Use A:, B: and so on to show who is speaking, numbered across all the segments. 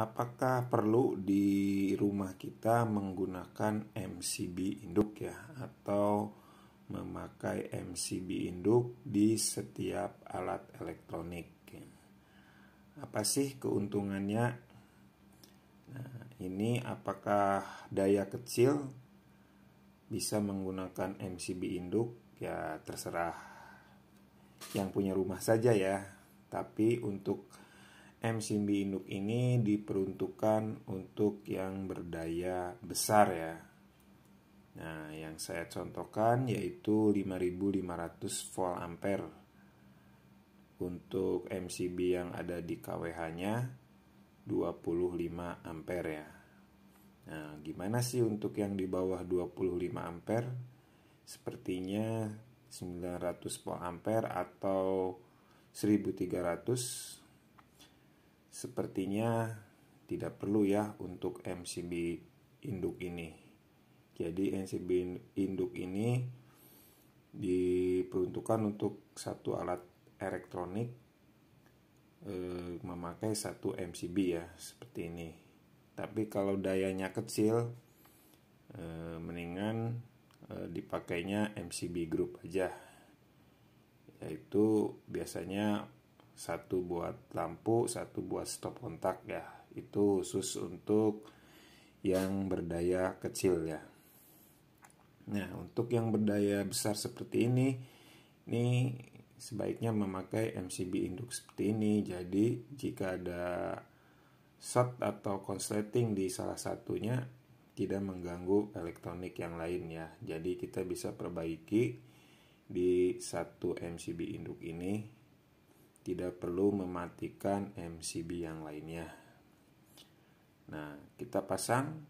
A: apakah perlu di rumah kita menggunakan MCB induk ya atau memakai MCB induk di setiap alat elektronik. Apa sih keuntungannya? Nah, ini apakah daya kecil bisa menggunakan MCB induk? Ya terserah yang punya rumah saja ya. Tapi untuk mcb Induk ini diperuntukkan untuk yang berdaya besar ya. Nah, yang saya contohkan yaitu 5500 volt ampere. Untuk MCB yang ada di KWH-nya 25 ampere ya. Nah, gimana sih untuk yang di bawah 25 ampere? Sepertinya 900 volt ampere atau 1300 sepertinya tidak perlu ya untuk MCB induk ini. Jadi MCB induk ini diperuntukkan untuk satu alat elektronik e, memakai satu MCB ya seperti ini. Tapi kalau dayanya kecil, e, mendingan e, dipakainya MCB group aja. Yaitu biasanya satu buat lampu satu buat stop kontak ya itu khusus untuk yang berdaya kecil ya nah untuk yang berdaya besar seperti ini ini sebaiknya memakai MCB induk seperti ini jadi jika ada shot atau konsleting di salah satunya tidak mengganggu elektronik yang lain ya jadi kita bisa perbaiki di satu MCB induk ini tidak perlu mematikan MCB yang lainnya. Nah, kita pasang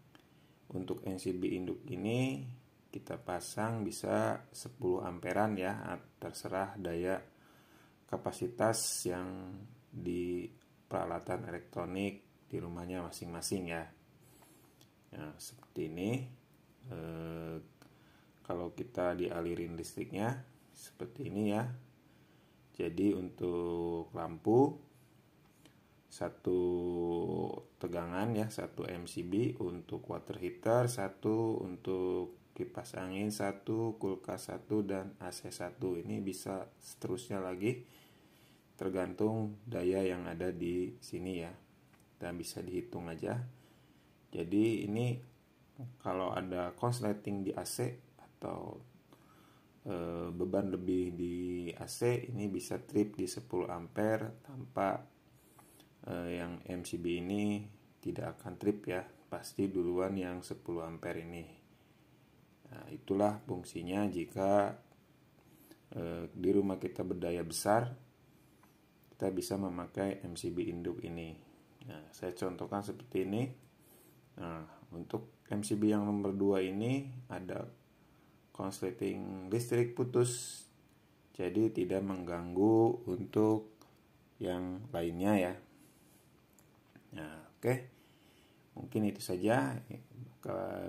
A: untuk MCB induk ini kita pasang bisa 10 amperan ya, terserah daya kapasitas yang di peralatan elektronik di rumahnya masing-masing ya. Nah, seperti ini. E, kalau kita dialirin listriknya seperti ini ya jadi untuk lampu satu tegangan ya, satu MCB untuk water heater, satu untuk kipas angin satu, kulkas satu dan AC satu. Ini bisa seterusnya lagi tergantung daya yang ada di sini ya. Dan bisa dihitung aja. Jadi ini kalau ada konsleting di AC atau Eh, beban lebih di AC ini bisa trip di 10 ampere tanpa eh, yang MCB ini tidak akan trip ya pasti duluan yang 10 ampere ini nah, itulah fungsinya jika eh, di rumah kita berdaya besar kita bisa memakai MCB induk ini nah, saya contohkan seperti ini nah, untuk MCB yang nomor 2 ini ada konsleting listrik putus jadi tidak mengganggu untuk yang lainnya ya nah oke mungkin itu saja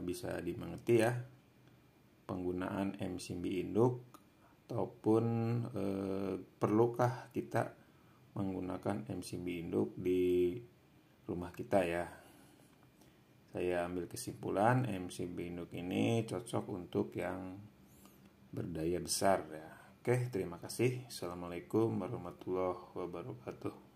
A: bisa dimengerti ya penggunaan MCB induk ataupun eh, perlukah kita menggunakan MCB induk di rumah kita ya saya ambil kesimpulan MCB induk ini cocok untuk yang berdaya besar ya. Oke, terima kasih. Assalamualaikum warahmatullahi wabarakatuh.